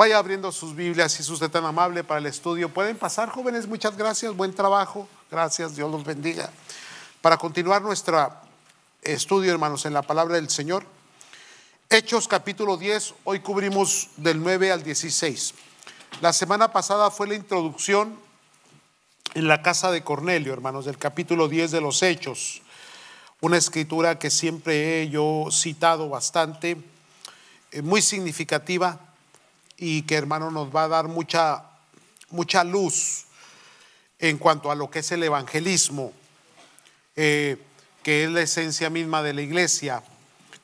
Vaya abriendo sus Biblias, si usted tan amable para el estudio. Pueden pasar, jóvenes, muchas gracias, buen trabajo, gracias, Dios los bendiga. Para continuar nuestro estudio, hermanos, en la palabra del Señor, Hechos capítulo 10, hoy cubrimos del 9 al 16. La semana pasada fue la introducción en la casa de Cornelio, hermanos, del capítulo 10 de los Hechos, una escritura que siempre he yo citado bastante, eh, muy significativa y que hermano nos va a dar mucha, mucha luz en cuanto a lo que es el evangelismo, eh, que es la esencia misma de la iglesia.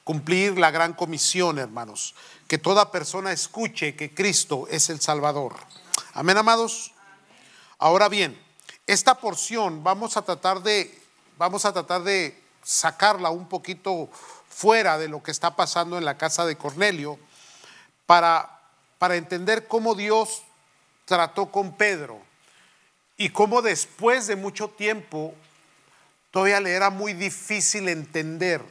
Cumplir la gran comisión, hermanos. Que toda persona escuche que Cristo es el Salvador. Amén, amados. Ahora bien, esta porción vamos a tratar de, vamos a tratar de sacarla un poquito fuera de lo que está pasando en la casa de Cornelio para, para entender cómo Dios trató con Pedro y cómo después de mucho tiempo todavía le era muy difícil entender.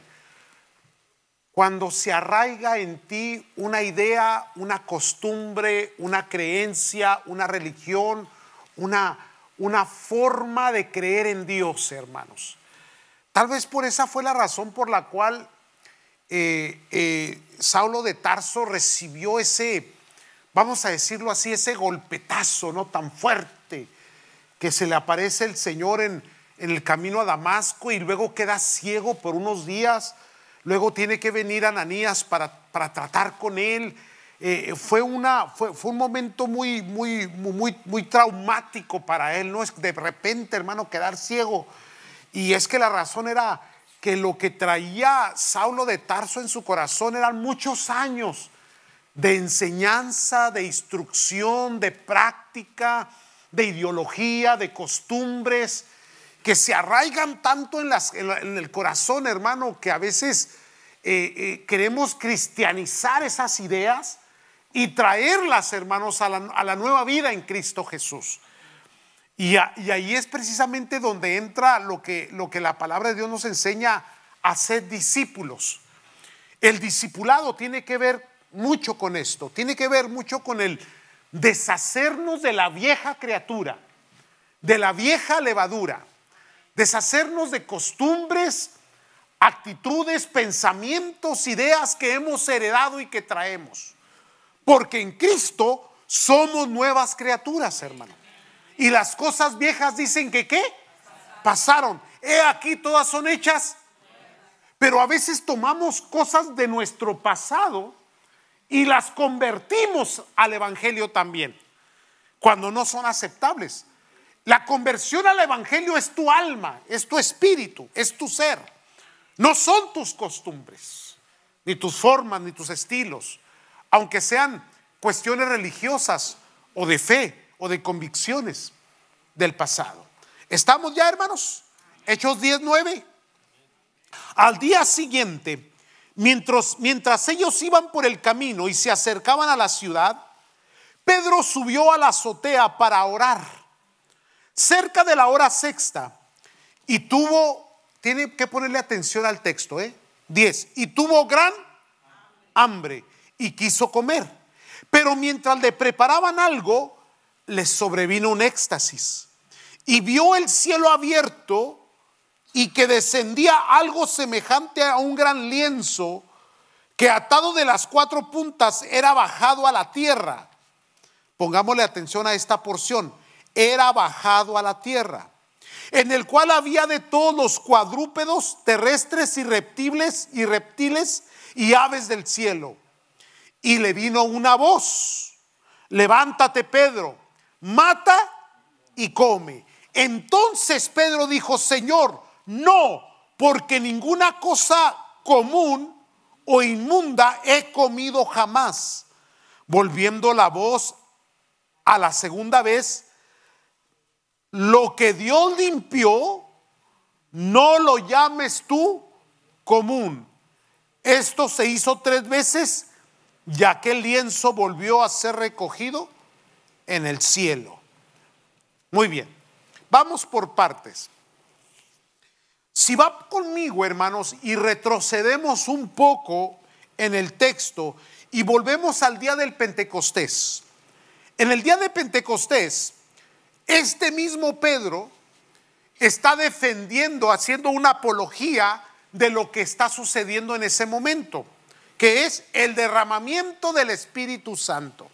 Cuando se arraiga en ti una idea, una costumbre, una creencia, una religión, una, una forma de creer en Dios, hermanos. Tal vez por esa fue la razón por la cual eh, eh, Saulo de Tarso recibió ese vamos a decirlo así, ese golpetazo no tan fuerte que se le aparece el Señor en, el camino a Damasco y luego queda ciego por unos días, luego tiene que venir Ananías para, para tratar con él. Eh, fue, una, fue, un momento muy, muy, muy, muy traumático para él, no es de repente, hermano, quedar ciego. Y es que la razón era que lo que traía Saulo de Tarso en su corazón eran muchos años de enseñanza, de instrucción, de práctica, de ideología, de costumbres, que se arraigan tanto en, el corazón, hermano, que a veces eh, eh, queremos cristianizar esas ideas y traerlas, hermanos, a la, nueva vida en Cristo Jesús. Y, ahí es precisamente donde entra lo que, lo que la palabra de Dios nos enseña a ser discípulos. El discipulado tiene que ver mucho con esto, tiene que ver mucho con el deshacernos de la vieja criatura, de la vieja levadura, deshacernos de costumbres, actitudes, pensamientos, ideas que hemos heredado y que traemos. Porque en Cristo somos nuevas criaturas, hermano. Y las cosas viejas dicen que qué? Pasaron. He aquí todas son hechas. Pero a veces tomamos cosas de nuestro pasado y las convertimos al Evangelio también, cuando no son aceptables. La conversión al Evangelio es tu alma, es tu espíritu, es tu ser. No son tus costumbres, ni tus formas, ni tus estilos, aunque sean cuestiones religiosas o de fe o de convicciones del pasado. ¿Estamos ya, hermanos? Hechos 19. Al día siguiente, Mientras, mientras ellos iban por el camino y se acercaban a la ciudad, Pedro subió a la azotea para orar. Cerca de la hora sexta, y tuvo, tiene que ponerle atención al texto, ¿eh? 10. Y tuvo gran hambre y quiso comer. Pero mientras le preparaban algo, les sobrevino un éxtasis. Y vio el cielo abierto y que descendía algo semejante a un gran lienzo que atado de las cuatro puntas era bajado a la tierra. Pongámosle atención a esta porción. Era bajado a la tierra, en el cual había de todos los cuadrúpedos terrestres y reptiles y reptiles y aves del cielo. Y le vino una voz, levántate Pedro, mata y come. Entonces Pedro dijo, Señor, no, porque ninguna cosa común o inmunda he comido jamás. Volviendo la voz a la segunda vez, lo que Dios limpió, no lo llames tú común. Esto se hizo tres veces ya que el lienzo volvió a ser recogido en el cielo. Muy bien, vamos por partes. Si va conmigo, hermanos, y retrocedemos un poco en el texto y volvemos al día del Pentecostés. En el día de Pentecostés, este mismo Pedro está defendiendo, haciendo una apología de lo que está sucediendo en ese momento, que es el derramamiento del Espíritu Santo,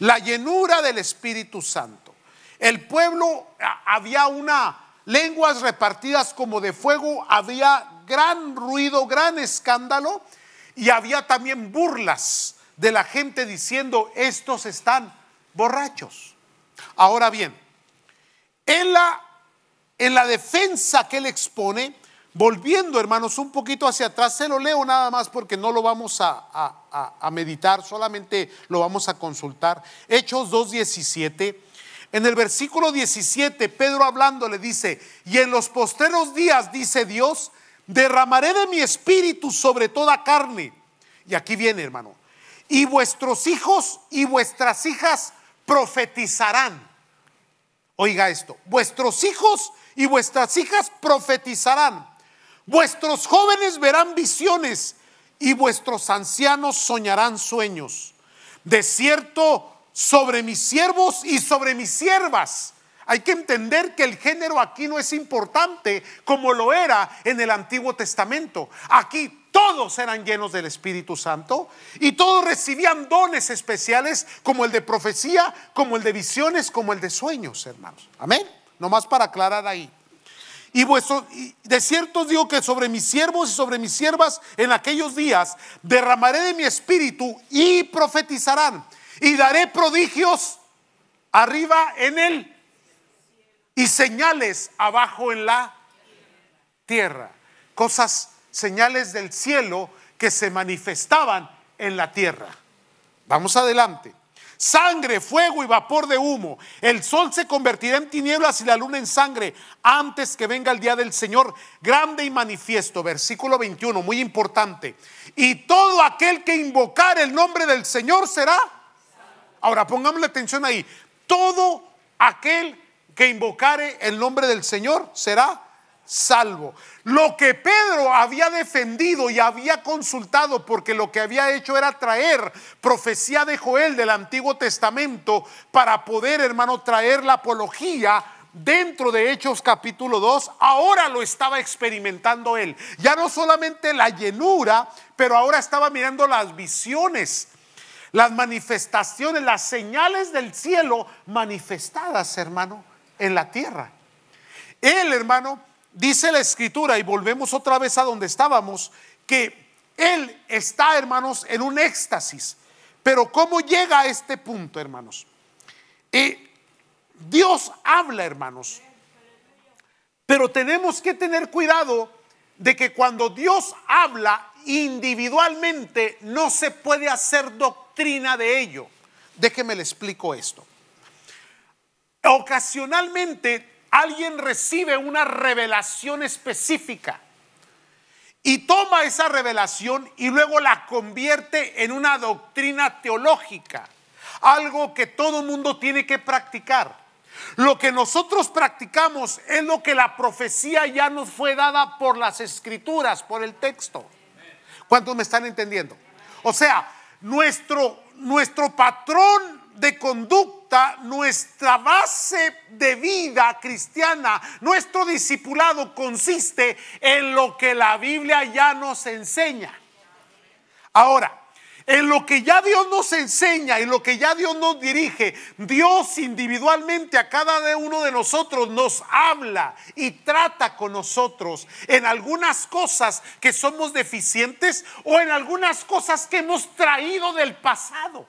la llenura del Espíritu Santo. El pueblo había una lenguas repartidas como de fuego, había gran ruido, gran escándalo y había también burlas de la gente diciendo, estos están borrachos. Ahora bien, en la, en la defensa que él expone, volviendo hermanos un poquito hacia atrás, se lo leo nada más porque no lo vamos a, a, a meditar, solamente lo vamos a consultar. Hechos 2.17 en el versículo 17, Pedro hablando le dice, y en los posteros días, dice Dios, derramaré de mi espíritu sobre toda carne. Y aquí viene, hermano. Y vuestros hijos y vuestras hijas profetizarán. Oiga esto, vuestros hijos y vuestras hijas profetizarán. Vuestros jóvenes verán visiones y vuestros ancianos soñarán sueños. De cierto, sobre mis siervos y sobre mis siervas. Hay que entender que el género aquí no es importante como lo era en el Antiguo Testamento. Aquí todos eran llenos del Espíritu Santo y todos recibían dones especiales como el de profecía, como el de visiones, como el de sueños, hermanos. Amén. Nomás para aclarar ahí. Y, de cierto os digo que sobre mis siervos y sobre mis siervas en aquellos días derramaré de mi espíritu y profetizarán y daré prodigios arriba en él y señales abajo en la tierra. Cosas, señales del cielo que se manifestaban en la tierra. Vamos adelante. Sangre, fuego y vapor de humo. El sol se convertirá en tinieblas y la luna en sangre antes que venga el día del Señor grande y manifiesto. Versículo 21, muy importante. Y todo aquel que invocar el nombre del Señor será Ahora, la atención ahí. Todo aquel que invocare el nombre del Señor será salvo. Lo que Pedro había defendido y había consultado, porque lo que había hecho era traer profecía de Joel del Antiguo Testamento para poder, hermano, traer la apología dentro de Hechos capítulo 2, ahora lo estaba experimentando él. Ya no solamente la llenura, pero ahora estaba mirando las visiones las manifestaciones, las señales del cielo manifestadas, hermano, en la tierra. Él, hermano, dice la escritura, y volvemos otra vez a donde estábamos, que Él está, hermanos, en un éxtasis. Pero ¿cómo llega a este punto, hermanos? Eh, Dios habla, hermanos. Pero tenemos que tener cuidado de que cuando Dios habla individualmente no se puede hacer doctrina de ello. Déjenme le explico esto. Ocasionalmente alguien recibe una revelación específica y toma esa revelación y luego la convierte en una doctrina teológica, algo que todo mundo tiene que practicar. Lo que nosotros practicamos es lo que la profecía ya nos fue dada por las escrituras, por el texto. ¿Cuántos me están entendiendo? O sea, nuestro, nuestro patrón de conducta, nuestra base de vida cristiana, nuestro discipulado consiste en lo que la Biblia ya nos enseña. Ahora, en lo que ya Dios nos enseña, en lo que ya Dios nos dirige, Dios individualmente a cada uno de nosotros nos habla y trata con nosotros en algunas cosas que somos deficientes o en algunas cosas que hemos traído del pasado.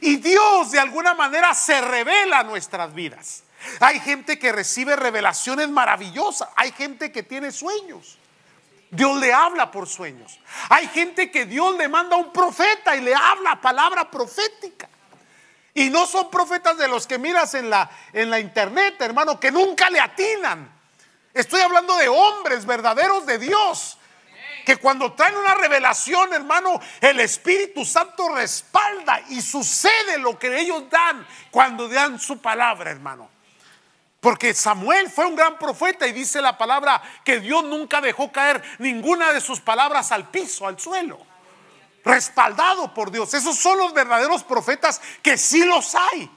Y Dios de alguna manera se revela a nuestras vidas. Hay gente que recibe revelaciones maravillosas, hay gente que tiene sueños. Dios le habla por sueños. Hay gente que Dios le manda a un profeta y le habla palabra profética. Y no son profetas de los que miras en la, en la internet, hermano, que nunca le atinan. Estoy hablando de hombres verdaderos de Dios. Que cuando traen una revelación, hermano, el Espíritu Santo respalda y sucede lo que ellos dan cuando dan su palabra, hermano. Porque Samuel fue un gran profeta y dice la palabra que Dios nunca dejó caer ninguna de sus palabras al piso, al suelo. Respaldado por Dios. Esos son los verdaderos profetas que sí los hay.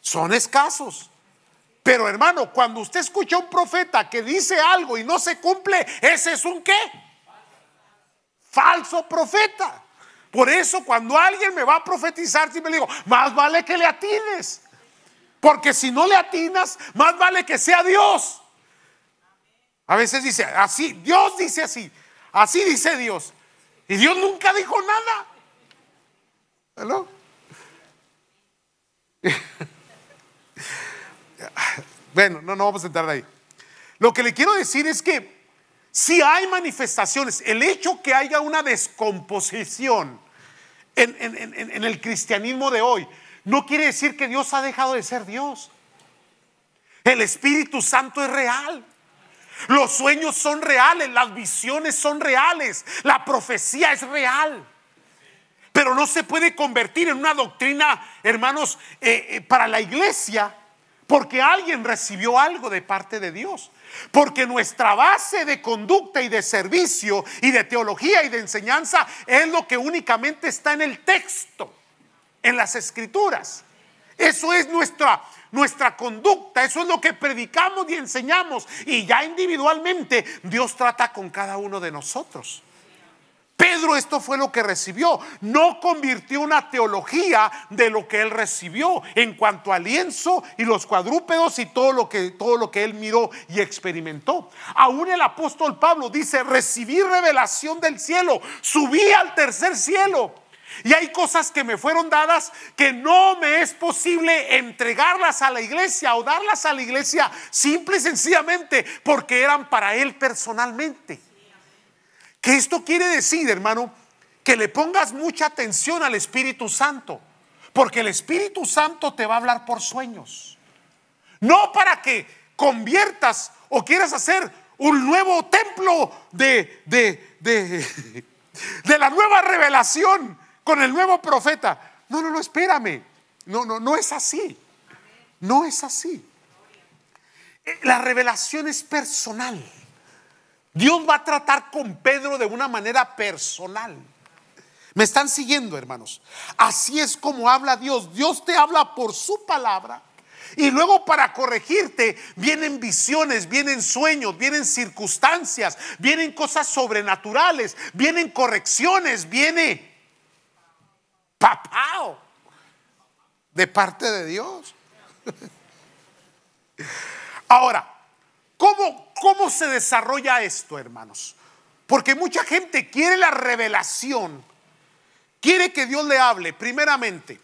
Son escasos. Pero hermano, cuando usted escucha a un profeta que dice algo y no se cumple, ese es un qué? Falso profeta. Por eso cuando alguien me va a profetizar, si me digo, más vale que le atines. Porque si no le atinas, más vale que sea Dios. A veces dice así, Dios dice así, así dice Dios. Y Dios nunca dijo nada. ¿Aló? bueno, no, no vamos a entrar ahí. Lo que le quiero decir es que si hay manifestaciones, el hecho que haya una descomposición en el cristianismo de hoy, no quiere decir que Dios ha dejado de ser Dios. El Espíritu Santo es real. Los sueños son reales, las visiones son reales, la profecía es real. Pero no se puede convertir en una doctrina, hermanos, eh, eh, para la iglesia, porque alguien recibió algo de parte de Dios. Porque nuestra base de conducta y de servicio y de teología y de enseñanza es lo que únicamente está en el texto en las escrituras. Eso es nuestra, nuestra conducta, eso es lo que predicamos y enseñamos. Y ya individualmente Dios trata con cada uno de nosotros. Pedro esto fue lo que recibió. No convirtió una teología de lo que él recibió en cuanto al lienzo y los cuadrúpedos y todo lo que, todo lo que él miró y experimentó. Aún el apóstol Pablo dice, recibí revelación del cielo, subí al tercer cielo. Y hay cosas que me fueron dadas que no me es posible entregarlas a la iglesia o darlas a la iglesia simple y sencillamente porque eran para él personalmente. Que esto quiere decir, hermano, que le pongas mucha atención al Espíritu Santo, porque el Espíritu Santo te va a hablar por sueños. No para que conviertas o quieras hacer un nuevo templo de, de, de la nueva revelación con el nuevo profeta. No, no, no, espérame. No, no, no es así. No es así. Eh, la revelación es personal. Dios va a tratar con Pedro de una manera personal. ¿Me están siguiendo, hermanos? Así es como habla Dios. Dios te habla por su palabra. Y luego para corregirte vienen visiones, vienen sueños, vienen circunstancias, vienen cosas sobrenaturales, vienen correcciones, viene Papao de parte de Dios. Ahora, ¿cómo, ¿cómo se desarrolla esto, hermanos? Porque mucha gente quiere la revelación, quiere que Dios le hable, primeramente.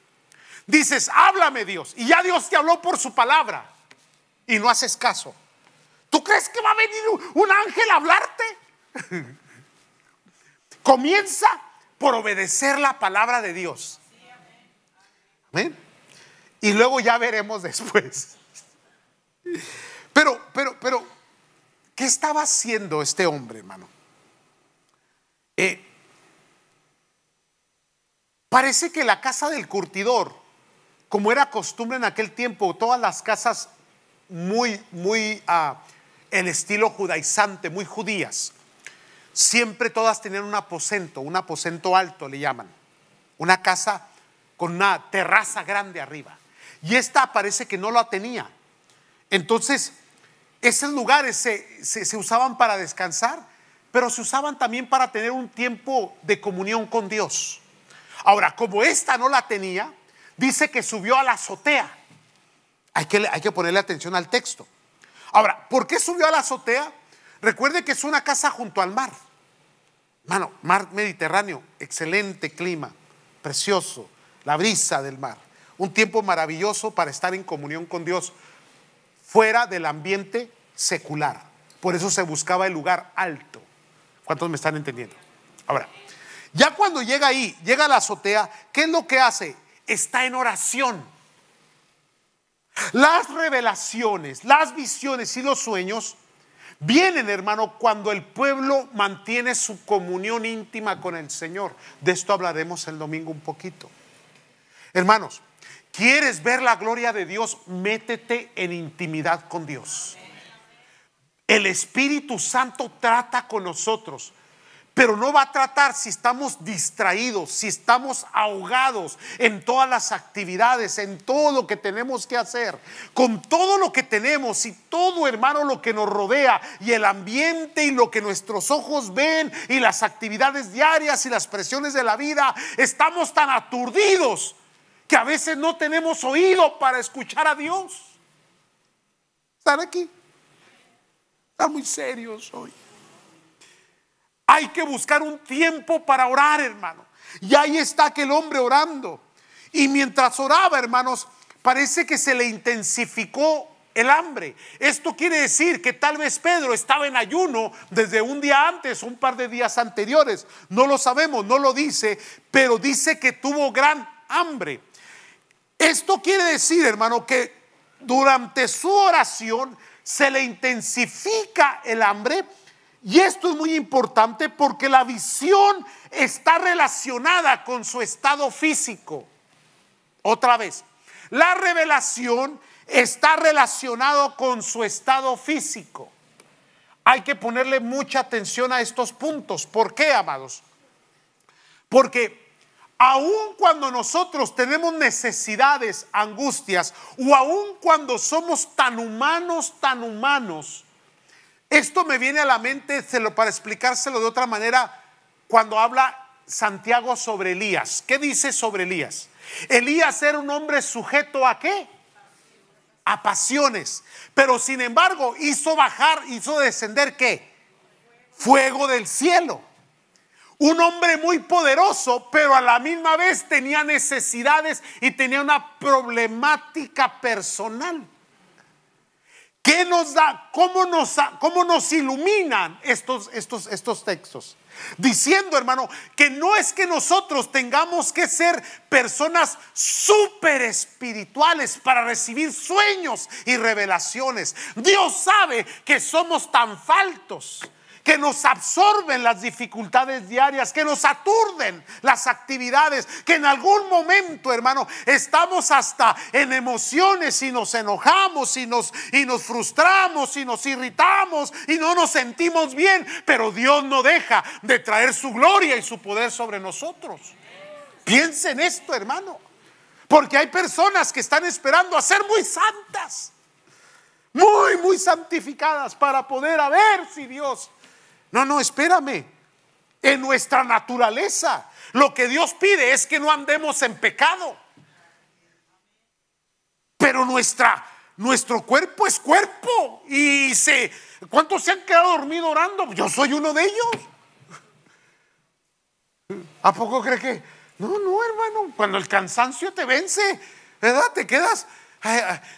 Dices, háblame Dios, y ya Dios te habló por su palabra, y no haces caso. ¿Tú crees que va a venir un ángel a hablarte? Comienza por obedecer la palabra de Dios. ¿Amén? Y luego ya veremos después. Pero, pero, pero, ¿qué estaba haciendo este hombre, hermano? Eh, parece que la casa del curtidor, como era costumbre en aquel tiempo, todas las casas muy, muy, ah, en estilo judaizante, muy judías, Siempre todas tenían un aposento, un aposento alto le llaman, una casa con una terraza grande arriba. Y esta parece que no la tenía. Entonces, esos lugares se, usaban para descansar, pero se usaban también para tener un tiempo de comunión con Dios. Ahora, como esta no la tenía, dice que subió a la azotea. Hay que, hay que ponerle atención al texto. Ahora, ¿por qué subió a la azotea? Recuerde que es una casa junto al mar. Mano, mar Mediterráneo, excelente clima, precioso, la brisa del mar. Un tiempo maravilloso para estar en comunión con Dios, fuera del ambiente secular. Por eso se buscaba el lugar alto. ¿Cuántos me están entendiendo? Ahora, ya cuando llega ahí, llega a la azotea, ¿qué es lo que hace? Está en oración. Las revelaciones, las visiones y los sueños Vienen, hermano, cuando el pueblo mantiene su comunión íntima con el Señor. De esto hablaremos el domingo un poquito. Hermanos, ¿quieres ver la gloria de Dios? Métete en intimidad con Dios. El Espíritu Santo trata con nosotros. Pero no va a tratar si estamos distraídos, si estamos ahogados en todas las actividades, en todo lo que tenemos que hacer, con todo lo que tenemos y todo, hermano, lo que nos rodea y el ambiente y lo que nuestros ojos ven y las actividades diarias y las presiones de la vida. Estamos tan aturdidos que a veces no tenemos oído para escuchar a Dios. ¿Están aquí? Están muy serios hoy. Hay que buscar un tiempo para orar, hermano. Y ahí está aquel hombre orando. Y mientras oraba, hermanos, parece que se le intensificó el hambre. Esto quiere decir que tal vez Pedro estaba en ayuno desde un día antes, un par de días anteriores. No lo sabemos, no lo dice, pero dice que tuvo gran hambre. Esto quiere decir, hermano, que durante su oración se le intensifica el hambre y esto es muy importante porque la visión está relacionada con su estado físico. Otra vez, la revelación está relacionado con su estado físico. Hay que ponerle mucha atención a estos puntos. ¿Por qué, amados? Porque aun cuando nosotros tenemos necesidades, angustias, o aun cuando somos tan humanos, tan humanos, esto me viene a la mente para explicárselo de otra manera cuando habla Santiago sobre Elías. ¿Qué dice sobre Elías? Elías era un hombre sujeto a qué? A pasiones. Pero sin embargo hizo bajar, hizo descender qué? Fuego del cielo. Un hombre muy poderoso, pero a la misma vez tenía necesidades y tenía una problemática personal. ¿Qué nos da? ¿Cómo nos, cómo nos iluminan estos, estos, estos textos? Diciendo, hermano, que no es que nosotros tengamos que ser personas súper espirituales para recibir sueños y revelaciones. Dios sabe que somos tan faltos que nos absorben las dificultades diarias, que nos aturden las actividades, que en algún momento, hermano, estamos hasta en emociones y nos enojamos y nos, y nos frustramos y nos irritamos y no nos sentimos bien, pero Dios no deja de traer su gloria y su poder sobre nosotros. Piensen esto, hermano. Porque hay personas que están esperando a ser muy santas, muy, muy santificadas para poder a ver si Dios no, no, espérame. En nuestra naturaleza, lo que Dios pide es que no andemos en pecado. Pero nuestra, nuestro cuerpo es cuerpo. Y se, ¿cuántos se han quedado dormido orando? Yo soy uno de ellos. ¿A poco cree que? No, no, hermano. Cuando el cansancio te vence, ¿verdad? Te quedas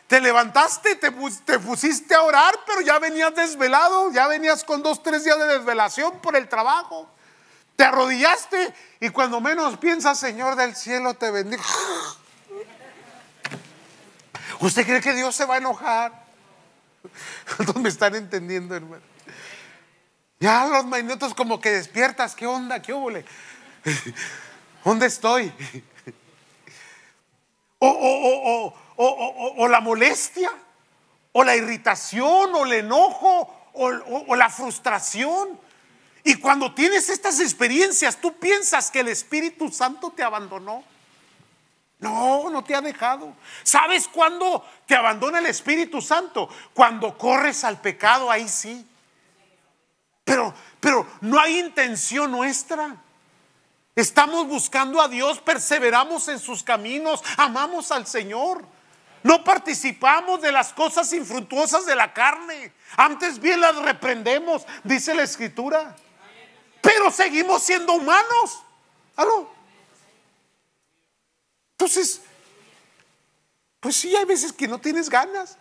te levantaste, te, pusiste a orar, pero ya venías desvelado, ya venías con dos, tres días de desvelación por el trabajo. Te arrodillaste y cuando menos piensas, Señor del cielo, te bendigo. ¿Usted cree que Dios se va a enojar? No me están entendiendo, hermano. Ya los minutos como que despiertas, ¿qué onda? ¿Qué óvole? ¿Dónde estoy? Oh, oh, oh, oh o, la molestia, o la irritación, o el enojo, o la frustración. Y cuando tienes estas experiencias, tú piensas que el Espíritu Santo te abandonó. No, no te ha dejado. ¿Sabes cuándo te abandona el Espíritu Santo? Cuando corres al pecado, ahí sí. Pero, pero no hay intención nuestra. Estamos buscando a Dios, perseveramos en sus caminos, amamos al Señor. No participamos de las cosas infructuosas de la carne. Antes bien las reprendemos, dice la escritura. Pero seguimos siendo humanos. Entonces, pues sí, hay veces que no tienes ganas.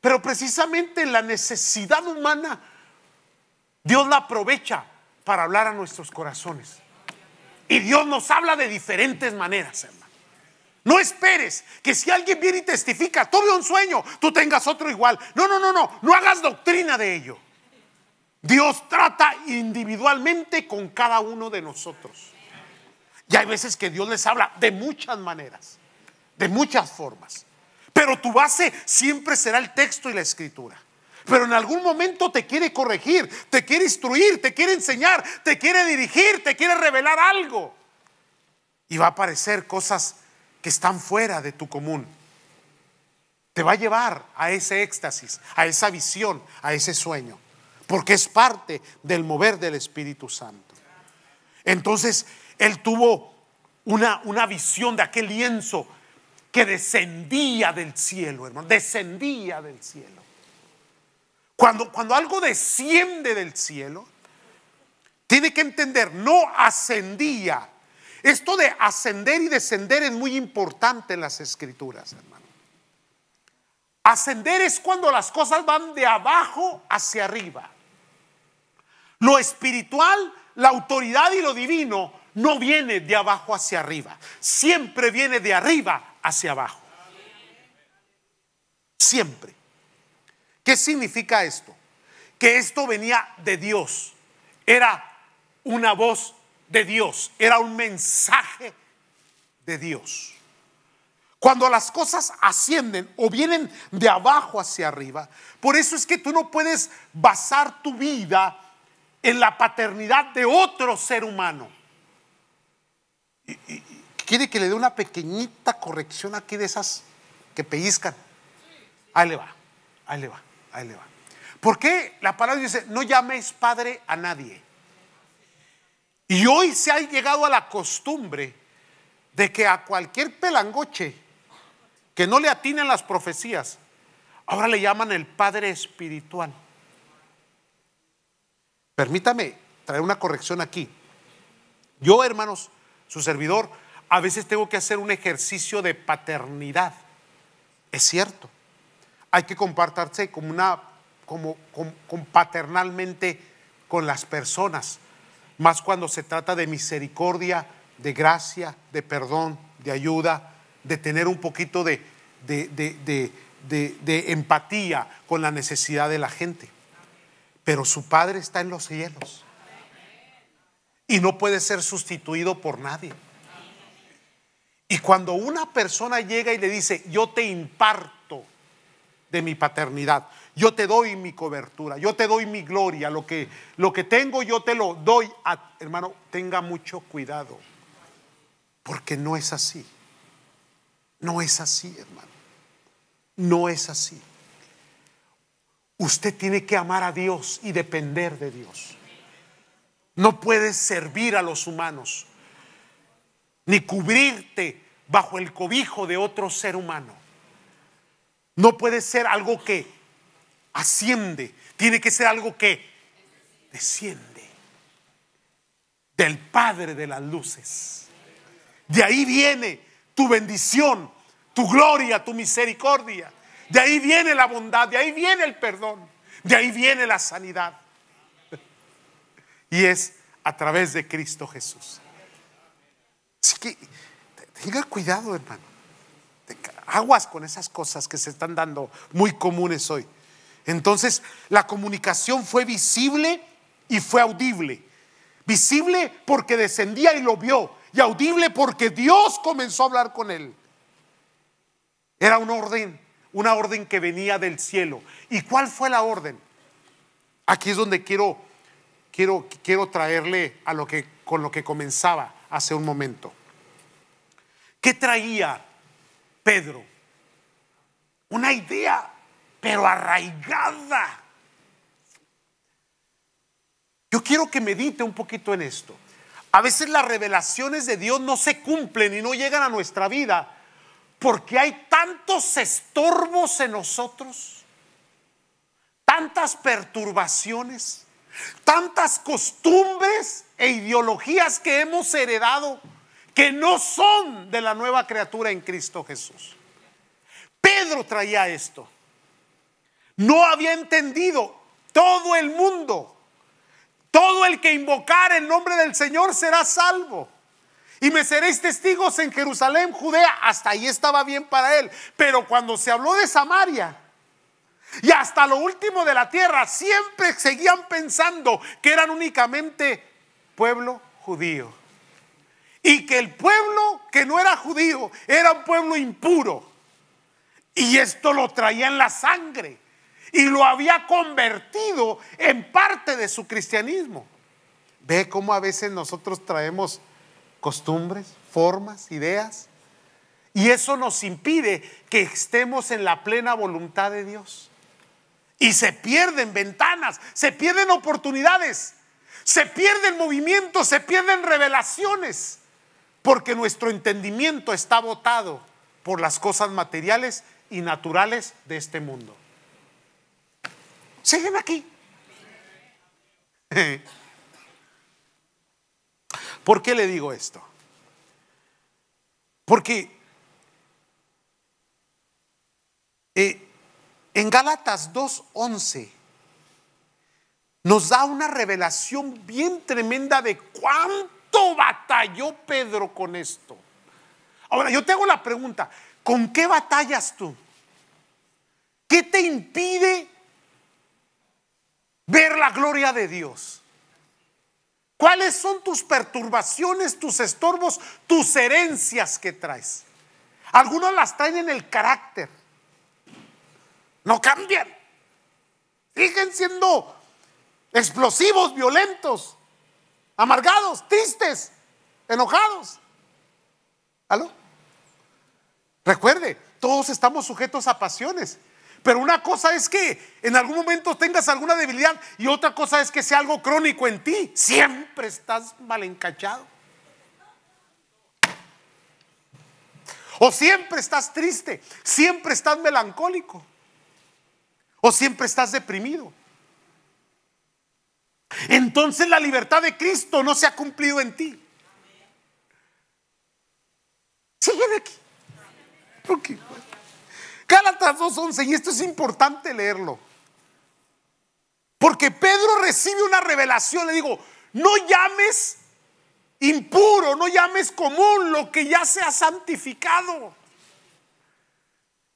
Pero precisamente la necesidad humana, Dios la aprovecha para hablar a nuestros corazones. Y Dios nos habla de diferentes maneras, hermano. No esperes que si alguien viene y testifica, tuve un sueño, tú tengas otro igual. No, no, no, no, no hagas doctrina de ello. Dios trata individualmente con cada uno de nosotros. Y hay veces que Dios les habla de muchas maneras, de muchas formas. Pero tu base siempre será el texto y la escritura. Pero en algún momento te quiere corregir, te quiere instruir, te quiere enseñar, te quiere dirigir, te quiere revelar algo. Y va a aparecer cosas que están fuera de tu común. Te va a llevar a ese éxtasis, a esa visión, a ese sueño, porque es parte del mover del Espíritu Santo. Entonces, él tuvo una, una visión de aquel lienzo que descendía del cielo, hermano, descendía del cielo. Cuando, cuando algo desciende del cielo, tiene que entender, no ascendía, esto de ascender y descender es muy importante en las escrituras, hermano. Ascender es cuando las cosas van de abajo hacia arriba. Lo espiritual, la autoridad y lo divino no viene de abajo hacia arriba, siempre viene de arriba hacia abajo. Siempre. ¿Qué significa esto? Que esto venía de Dios. Era una voz de Dios, era un mensaje de Dios. Cuando las cosas ascienden o vienen de abajo hacia arriba, por eso es que tú no puedes basar tu vida en la paternidad de otro ser humano. ¿Quiere que le dé una pequeñita corrección aquí de esas que pellizcan? Ahí le va, ahí le va, ahí le va. porque la palabra dice, no llames padre a nadie? Y hoy se ha llegado a la costumbre de que a cualquier pelangoche que no le atinen las profecías, ahora le llaman el padre espiritual. Permítame traer una corrección aquí. Yo, hermanos, su servidor, a veces tengo que hacer un ejercicio de paternidad. Es cierto. Hay que compartarse como una como, paternalmente con las personas más cuando se trata de misericordia, de gracia, de perdón, de ayuda, de tener un poquito de, empatía con la necesidad de la gente. Pero su Padre está en los cielos y no puede ser sustituido por nadie. Y cuando una persona llega y le dice, yo te imparto de mi paternidad, yo te doy mi cobertura, yo te doy mi gloria, lo que, lo que tengo yo te lo doy. hermano, tenga mucho cuidado, porque no es así. No es así, hermano. No es así. Usted tiene que amar a Dios y depender de Dios. No puedes servir a los humanos, ni cubrirte bajo el cobijo de otro ser humano. No puede ser algo que asciende, tiene que ser algo que desciende del Padre de las Luces. De ahí viene tu bendición, tu gloria, tu misericordia. De ahí viene la bondad, de ahí viene el perdón, de ahí viene la sanidad. Y es a través de Cristo Jesús. Así que tenga cuidado, hermano. Aguas con esas cosas que se están dando muy comunes hoy. Entonces, la comunicación fue visible y fue audible. Visible porque descendía y lo vio. Y audible porque Dios comenzó a hablar con él. Era una orden, una orden que venía del cielo. ¿Y cuál fue la orden? Aquí es donde quiero, quiero, quiero traerle a lo que, con lo que comenzaba hace un momento. ¿Qué traía Pedro? Una idea pero arraigada. Yo quiero que medite un poquito en esto. A veces las revelaciones de Dios no se cumplen y no llegan a nuestra vida porque hay tantos estorbos en nosotros, tantas perturbaciones, tantas costumbres e ideologías que hemos heredado que no son de la nueva criatura en Cristo Jesús. Pedro traía esto no había entendido. Todo el mundo, todo el que invocar el nombre del Señor será salvo. Y me seréis testigos en Jerusalén, Judea. Hasta ahí estaba bien para él. Pero cuando se habló de Samaria y hasta lo último de la tierra, siempre seguían pensando que eran únicamente pueblo judío. Y que el pueblo que no era judío era un pueblo impuro. Y esto lo traía en la sangre y lo había convertido en parte de su cristianismo. Ve cómo a veces nosotros traemos costumbres, formas, ideas, y eso nos impide que estemos en la plena voluntad de Dios. Y se pierden ventanas, se pierden oportunidades, se pierden movimientos, se pierden revelaciones, porque nuestro entendimiento está votado por las cosas materiales y naturales de este mundo aquí. ¿Por qué le digo esto? Porque eh, en Galatas 2.11 nos da una revelación bien tremenda de cuánto batalló Pedro con esto. Ahora, yo tengo la pregunta, ¿con qué batallas tú? ¿Qué te impide ver la gloria de Dios. ¿Cuáles son tus perturbaciones, tus estorbos, tus herencias que traes? Algunos las traen en el carácter. No cambian. Siguen siendo explosivos, violentos, amargados, tristes, enojados. ¿Aló? Recuerde, todos estamos sujetos a pasiones. Pero una cosa es que en algún momento tengas alguna debilidad y otra cosa es que sea algo crónico en ti. Siempre estás mal encachado. O siempre estás triste, siempre estás melancólico. O siempre estás deprimido. Entonces la libertad de Cristo no se ha cumplido en ti. Sigue de aquí. Pues. Gálatas 2.11, y esto es importante leerlo. Porque Pedro recibe una revelación, le digo, no llames impuro, no llames común lo que ya se ha santificado.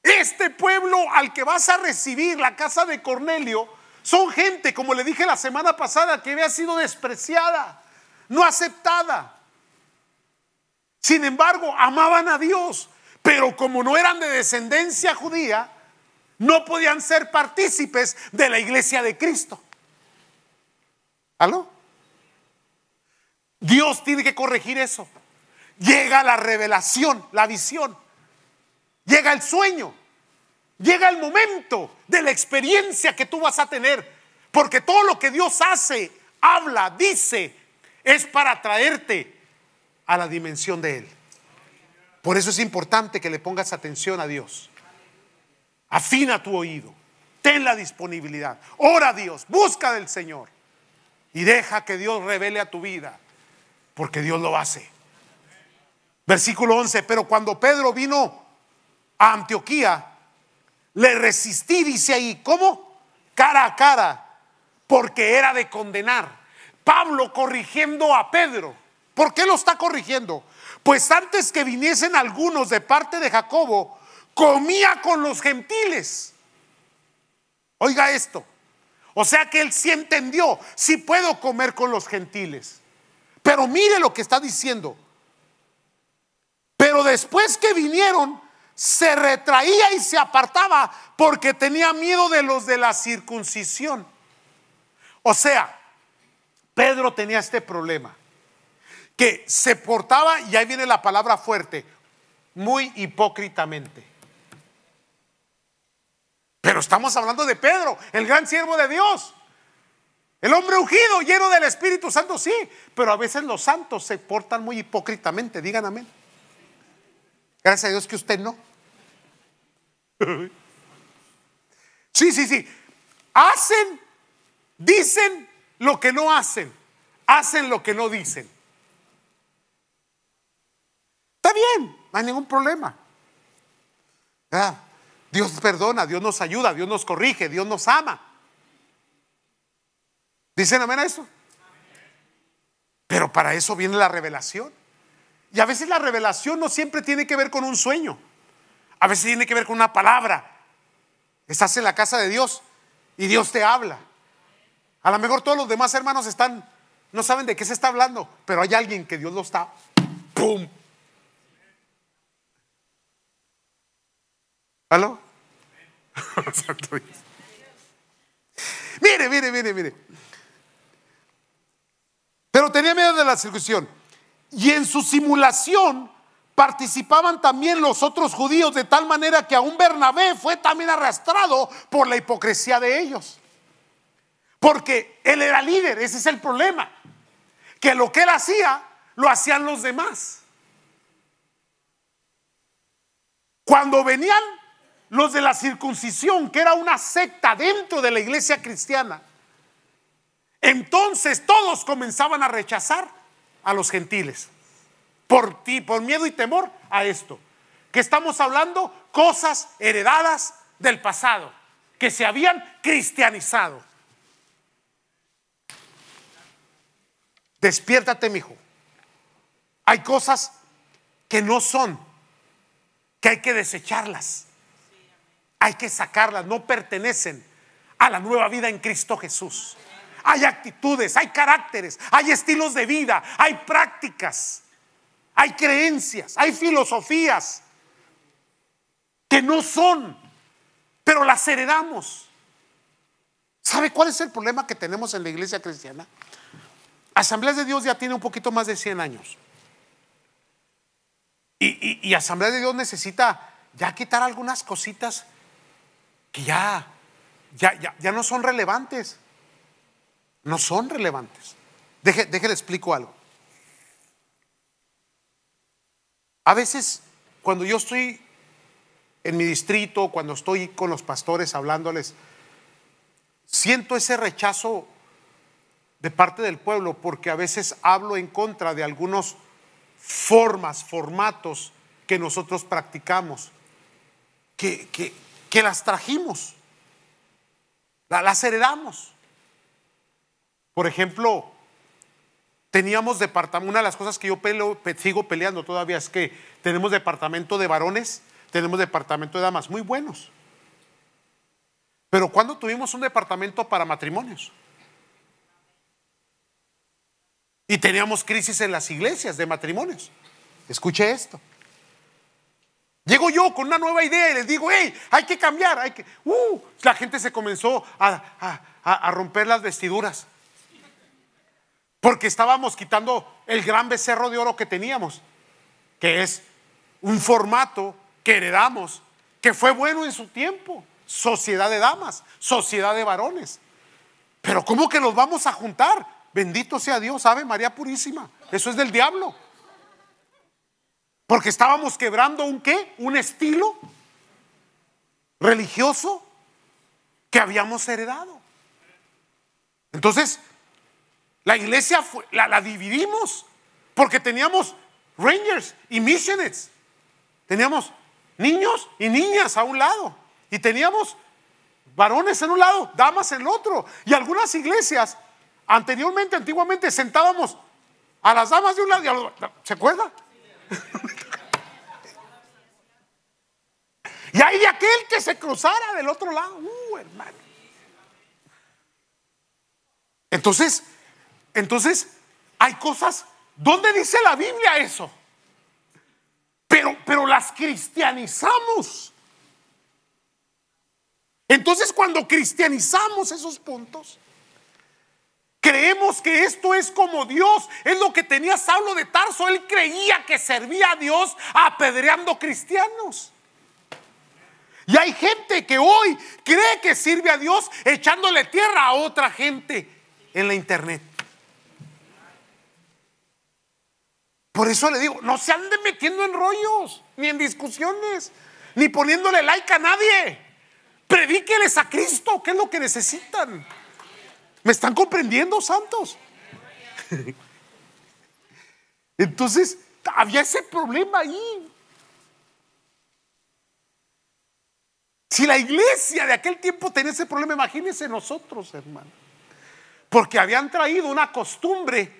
Este pueblo al que vas a recibir, la casa de Cornelio, son gente, como le dije la semana pasada, que había sido despreciada, no aceptada. Sin embargo, amaban a Dios, pero como no eran de descendencia judía, no podían ser partícipes de la iglesia de Cristo. ¿Aló? Dios tiene que corregir eso. Llega la revelación, la visión. Llega el sueño. Llega el momento de la experiencia que tú vas a tener. Porque todo lo que Dios hace, habla, dice, es para traerte a la dimensión de Él. Por eso es importante que le pongas atención a Dios. Afina tu oído. Ten la disponibilidad. Ora a Dios. Busca del Señor. Y deja que Dios revele a tu vida. Porque Dios lo hace. Versículo 11. Pero cuando Pedro vino a Antioquía, le resistí, dice ahí. ¿Cómo? Cara a cara. Porque era de condenar. Pablo corrigiendo a Pedro. ¿Por qué lo está corrigiendo? Pues antes que viniesen algunos de parte de Jacobo, comía con los gentiles. Oiga esto. O sea que él sí entendió, si puedo comer con los gentiles. Pero mire lo que está diciendo. Pero después que vinieron, se retraía y se apartaba porque tenía miedo de los de la circuncisión. O sea, Pedro tenía este problema que se portaba, y ahí viene la palabra fuerte, muy hipócritamente. Pero estamos hablando de Pedro, el gran siervo de Dios. El hombre ungido, lleno del Espíritu Santo, sí, pero a veces los santos se portan muy hipócritamente, digan amén. Gracias a Dios que usted no. Sí, sí, sí. Hacen, dicen lo que no hacen, hacen lo que no dicen. No hay ningún problema. Ah, Dios perdona, Dios nos ayuda, Dios nos corrige, Dios nos ama. ¿Dicen amén a eso? Pero para eso viene la revelación. Y a veces la revelación no siempre tiene que ver con un sueño. A veces tiene que ver con una palabra. Estás en la casa de Dios y Dios te habla. A lo mejor todos los demás hermanos están, no saben de qué se está hablando, pero hay alguien que Dios lo está, ¡pum!, ¿Aló? Mire, mire, mire, mire. Pero tenía miedo de la circuncisión. Y en su simulación participaban también los otros judíos de tal manera que aún Bernabé fue también arrastrado por la hipocresía de ellos. Porque él era líder, ese es el problema. Que lo que él hacía, lo hacían los demás. Cuando venían los de la circuncisión, que era una secta dentro de la iglesia cristiana. Entonces todos comenzaban a rechazar a los gentiles por miedo y temor a esto. Que estamos hablando cosas heredadas del pasado, que se habían cristianizado. Despiértate, mijo. Hay cosas que no son, que hay que desecharlas hay que sacarlas, no pertenecen a la nueva vida en Cristo Jesús. Hay actitudes, hay caracteres, hay estilos de vida, hay prácticas, hay creencias, hay filosofías que no son, pero las heredamos. ¿Sabe cuál es el problema que tenemos en la iglesia cristiana? Asambleas de Dios ya tiene un poquito más de 100 años. Y, y Asamblea de Dios necesita ya quitar algunas cositas que ya, ya, ya, no son relevantes. No son relevantes. Deje, le explico algo. A veces, cuando yo estoy en mi distrito, cuando estoy con los pastores hablándoles, siento ese rechazo de parte del pueblo porque a veces hablo en contra de algunos formas, formatos que nosotros practicamos, que, que, que las trajimos, las heredamos. Por ejemplo, teníamos departamento, una de las cosas que yo peleo, sigo peleando todavía es que tenemos departamento de varones, tenemos departamento de damas, muy buenos. Pero ¿cuándo tuvimos un departamento para matrimonios? Y teníamos crisis en las iglesias de matrimonios. Escuche esto. Llego yo con una nueva idea y les digo, hey, hay que cambiar, hay que... Uh, la gente se comenzó a, romper las vestiduras. Porque estábamos quitando el gran becerro de oro que teníamos, que es un formato que heredamos, que fue bueno en su tiempo. Sociedad de damas, sociedad de varones. Pero ¿cómo que nos vamos a juntar? Bendito sea Dios, ¿sabe María Purísima. Eso es del diablo. Porque estábamos quebrando un qué? Un estilo religioso que habíamos heredado. Entonces, la iglesia la, dividimos porque teníamos rangers y missiones. Teníamos niños y niñas a un lado y teníamos varones en un lado, damas en el otro. Y algunas iglesias, anteriormente, antiguamente, sentábamos a las damas de un lado ¿Se acuerda? y hay aquel que se cruzara del otro lado. Uh, hermano. Entonces, entonces, hay cosas. ¿Dónde dice la Biblia eso? Pero, pero las cristianizamos. Entonces, cuando cristianizamos esos puntos, Creemos que esto es como Dios. Es lo que tenía Saulo de Tarso. Él creía que servía a Dios apedreando cristianos. Y hay gente que hoy cree que sirve a Dios echándole tierra a otra gente en la internet. Por eso le digo, no se anden metiendo en rollos, ni en discusiones, ni poniéndole like a nadie. Predíqueles a Cristo, que es lo que necesitan. ¿Me están comprendiendo, santos? Entonces, había ese problema ahí. Si la iglesia de aquel tiempo tenía ese problema, imagínense nosotros, hermano. Porque habían traído una costumbre.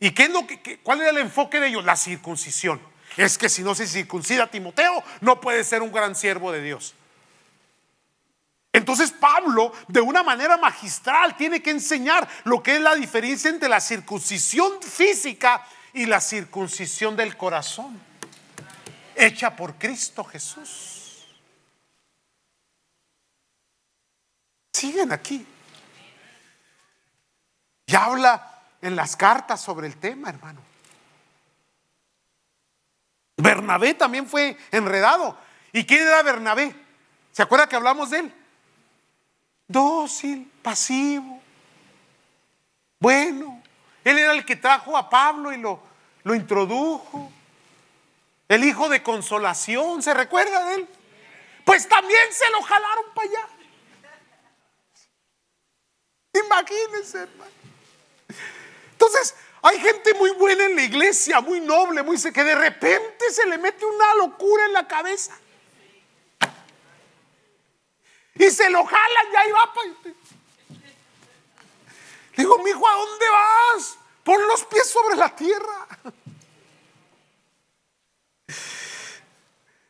¿Y qué es lo que, cuál era el enfoque de ellos? La circuncisión. Es que si no se circuncida Timoteo, no puede ser un gran siervo de Dios. Entonces Pablo, de una manera magistral, tiene que enseñar lo que es la diferencia entre la circuncisión física y la circuncisión del corazón, hecha por Cristo Jesús. Siguen aquí. Ya habla en las cartas sobre el tema, hermano. Bernabé también fue enredado. ¿Y quién era Bernabé? ¿Se acuerda que hablamos de él? dócil, pasivo, bueno. Él era el que trajo a Pablo y lo, lo introdujo. El hijo de consolación, ¿se recuerda de él? Pues también se lo jalaron para allá. Imagínense, hermano. Entonces, hay gente muy buena en la iglesia, muy noble, muy que de repente se le mete una locura en la cabeza. Y se lo jalan y ahí va. digo, mi hijo, ¿a dónde vas? Pon los pies sobre la tierra.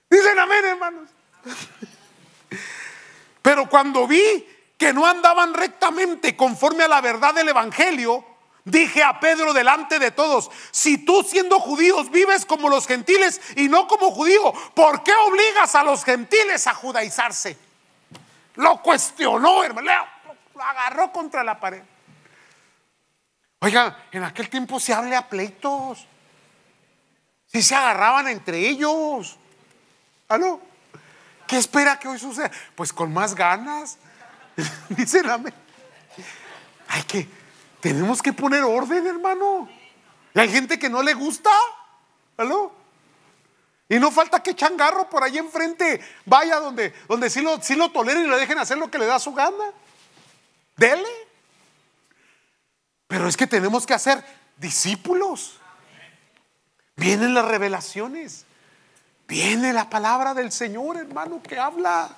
Dicen amén, hermanos. Pero cuando vi que no andaban rectamente conforme a la verdad del Evangelio, dije a Pedro delante de todos, si tú siendo judíos vives como los gentiles y no como judío, ¿por qué obligas a los gentiles a judaizarse? Lo cuestionó, hermano. Lo agarró contra la pared. Oiga, en aquel tiempo se habla a pleitos. Si se agarraban entre ellos. ¿Aló? ¿Qué espera que hoy suceda? Pues con más ganas. Dicen amén. Hay que, tenemos que poner orden, hermano. Y hay gente que no le gusta. ¿Aló? Y no falta que changarro por ahí enfrente vaya donde, donde sí, lo, sí lo toleren y le dejen hacer lo que le da su gana. Dele. Pero es que tenemos que hacer discípulos. Vienen las revelaciones. Viene la palabra del Señor, hermano, que habla.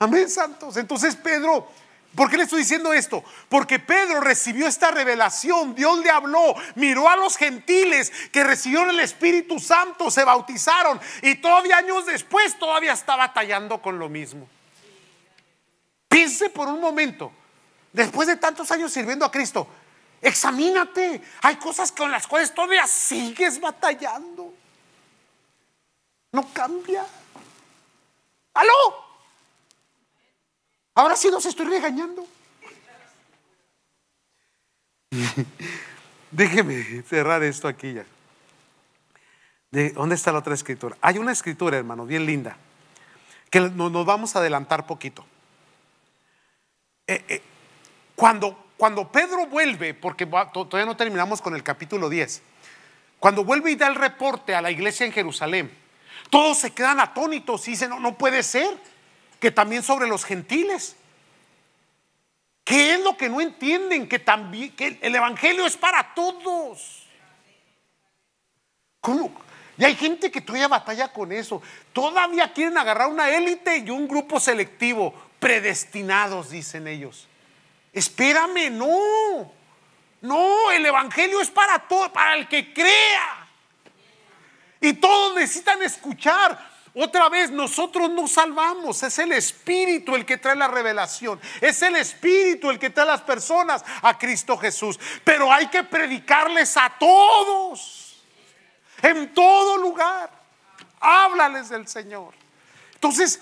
Amén, santos. Entonces Pedro ¿Por qué le estoy diciendo esto? Porque Pedro recibió esta revelación, Dios le habló, miró a los gentiles que recibieron el Espíritu Santo, se bautizaron y todavía años después todavía está batallando con lo mismo. Piense por un momento, después de tantos años sirviendo a Cristo, examínate, hay cosas con las cuales todavía sigues batallando. No cambia. ¿Aló? Ahora sí los estoy regañando. Déjeme cerrar esto aquí ya. ¿De ¿Dónde está la otra escritura? Hay una escritura, hermano, bien linda, que nos, vamos a adelantar poquito. Eh, eh, cuando, cuando Pedro vuelve, porque todavía no terminamos con el capítulo 10, cuando vuelve y da el reporte a la iglesia en Jerusalén, todos se quedan atónitos y dicen, no, no puede ser que también sobre los gentiles. ¿Qué es lo que no entienden? Que, también, que el Evangelio es para todos. Y hay gente que todavía batalla con eso. Todavía quieren agarrar una élite y un grupo selectivo. Predestinados, dicen ellos. Espérame, no. No, el Evangelio es para todo, para el que crea. Y todos necesitan escuchar. Otra vez, nosotros nos salvamos, es el Espíritu el que trae la revelación, es el Espíritu el que trae a las personas a Cristo Jesús, pero hay que predicarles a todos, en todo lugar, háblales del Señor. Entonces,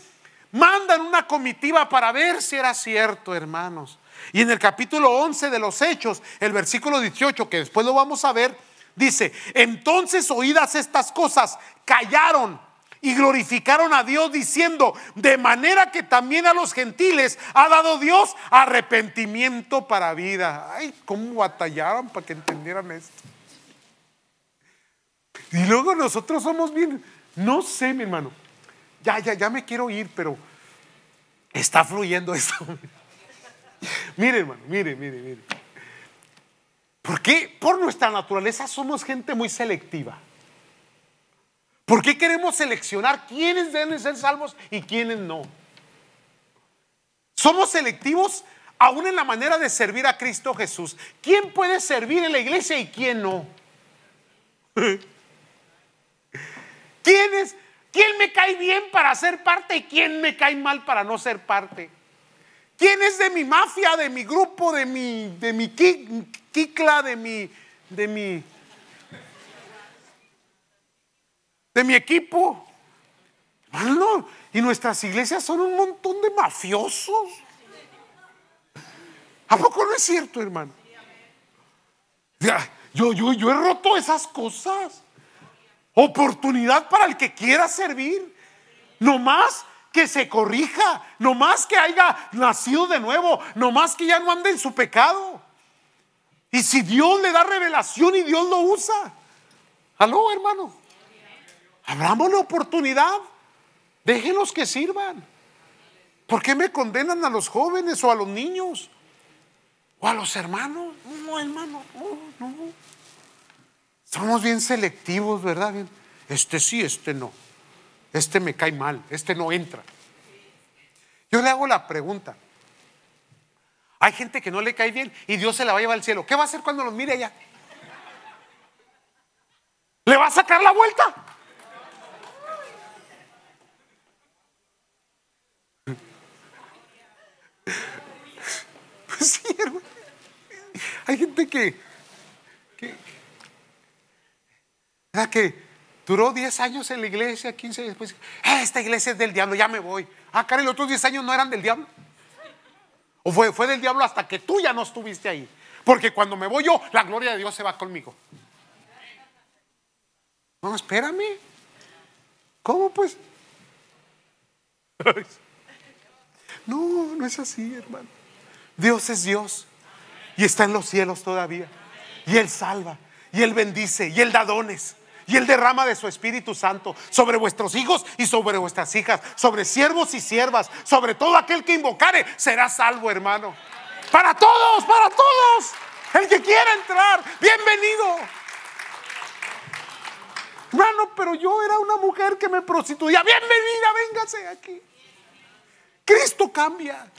mandan una comitiva para ver si era cierto, hermanos. Y en el capítulo 11 de los Hechos, el versículo 18, que después lo vamos a ver, dice, entonces oídas estas cosas, callaron y glorificaron a Dios diciendo, de manera que también a los gentiles ha dado Dios arrepentimiento para vida. Ay, cómo batallaron para que entendieran esto. Y luego nosotros somos bien, no sé, mi hermano, ya, ya, ya me quiero ir, pero está fluyendo esto. mire, hermano, mire, mire, mire. ¿Por qué? Por nuestra naturaleza somos gente muy selectiva. ¿Por qué queremos seleccionar quiénes deben ser salvos y quiénes no? Somos selectivos aún en la manera de servir a Cristo Jesús. ¿Quién puede servir en la iglesia y quién no? ¿Quién es? ¿Quién me cae bien para ser parte y quién me cae mal para no ser parte? ¿Quién es de mi mafia, de mi grupo, de mi, de mi quicla, de mi, de mi de mi equipo. Hermano, y nuestras iglesias son un montón de mafiosos. ¿A poco no es cierto, hermano? Yo, yo, yo he roto esas cosas. Oportunidad para el que quiera servir. No más que se corrija, no más que haya nacido de nuevo, no más que ya no ande en su pecado. Y si Dios le da revelación y Dios lo usa. Aló, hermano abramos la oportunidad, déjenlos que sirvan. ¿Por qué me condenan a los jóvenes o a los niños? ¿O a los hermanos? No, hermano, no, Somos bien selectivos, ¿verdad? Este sí, este no. Este me cae mal, este no entra. Yo le hago la pregunta. Hay gente que no le cae bien y Dios se la va a llevar al cielo. ¿Qué va a hacer cuando los mire allá? ¿Le va a sacar la vuelta? Pues Hay gente que, que, ah, que duró 10 años en la iglesia, 15 después, eh, esta iglesia es del diablo, ya me voy. Ah, Karen, los otros 10 años no eran del diablo. O fue, fue del diablo hasta que tú ya no estuviste ahí. Porque cuando me voy yo, la gloria de Dios se va conmigo. No, espérame. ¿Cómo pues? No, no es así, hermano. Dios es Dios y está en los cielos todavía. Y Él salva, y Él bendice, y Él da dones. Y Él derrama de su Espíritu Santo sobre vuestros hijos y sobre vuestras hijas, sobre siervos y siervas, sobre todo aquel que invocare, será salvo, hermano. Para todos, para todos. El que quiera entrar, bienvenido. Hermano, pero yo era una mujer que me prostituía. Bienvenida, véngase aquí esto cambia.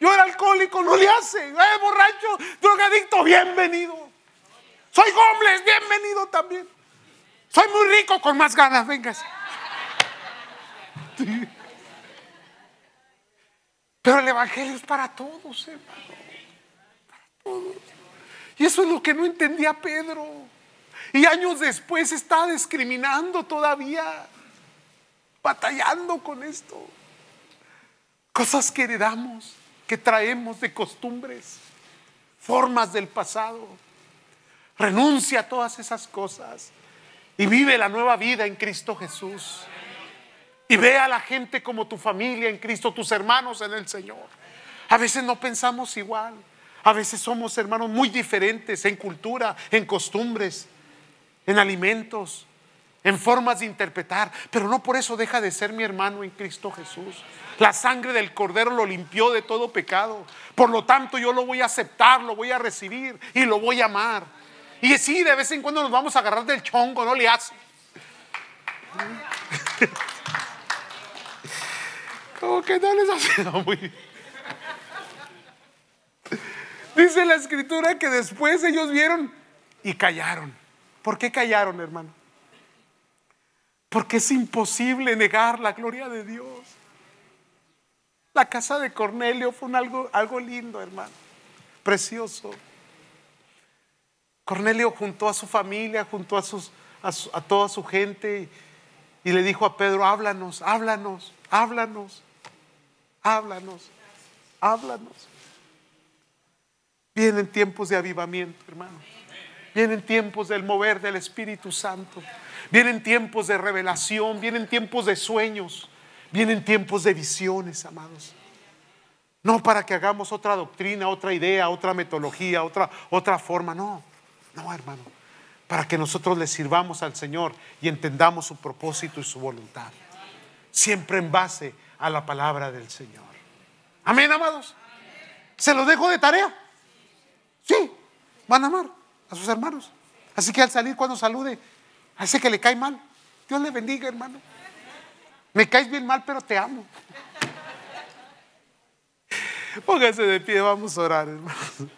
Yo era alcohólico, no le hace. Yo eh, borracho, drogadicto, bienvenido. Soy homeless, bienvenido también. Soy muy rico, con más ganas, vengas. Pero el Evangelio es para todos, Para todos. Y eso es lo que no entendía Pedro. Y años después está discriminando todavía, batallando con esto cosas que heredamos, que traemos de costumbres, formas del pasado. Renuncia a todas esas cosas y vive la nueva vida en Cristo Jesús. Y ve a la gente como tu familia en Cristo, tus hermanos en el Señor. A veces no pensamos igual. A veces somos hermanos muy diferentes en cultura, en costumbres, en alimentos, en formas de interpretar, pero no por eso deja de ser mi hermano en Cristo Jesús. La sangre del cordero lo limpió de todo pecado. Por lo tanto, yo lo voy a aceptar, lo voy a recibir y lo voy a amar. Y sí, de vez en cuando nos vamos a agarrar del chongo, no le hace. Como que no les hace Dice la escritura que después ellos vieron y callaron. ¿Por qué callaron, hermano? Porque es imposible negar la gloria de Dios. La casa de Cornelio fue un algo, algo lindo, hermano. Precioso. Cornelio juntó a su familia, juntó a, sus, a, toda su gente y le dijo a Pedro, háblanos, háblanos, háblanos, háblanos, háblanos. Vienen tiempos de avivamiento, hermano. Vienen tiempos del mover del Espíritu Santo. Vienen tiempos de revelación, vienen tiempos de sueños, vienen tiempos de visiones, amados. No para que hagamos otra doctrina, otra idea, otra metodología, otra, otra forma, no. No, hermano. Para que nosotros le sirvamos al Señor y entendamos su propósito y su voluntad. Siempre en base a la palabra del Señor. Amén, amados. Se los dejo de tarea. Sí, van a amar a sus hermanos. Así que al salir, cuando salude, Hace que le cae mal. Dios le bendiga, hermano. Me caes bien mal, pero te amo. Póngase de pie, vamos a orar, hermano.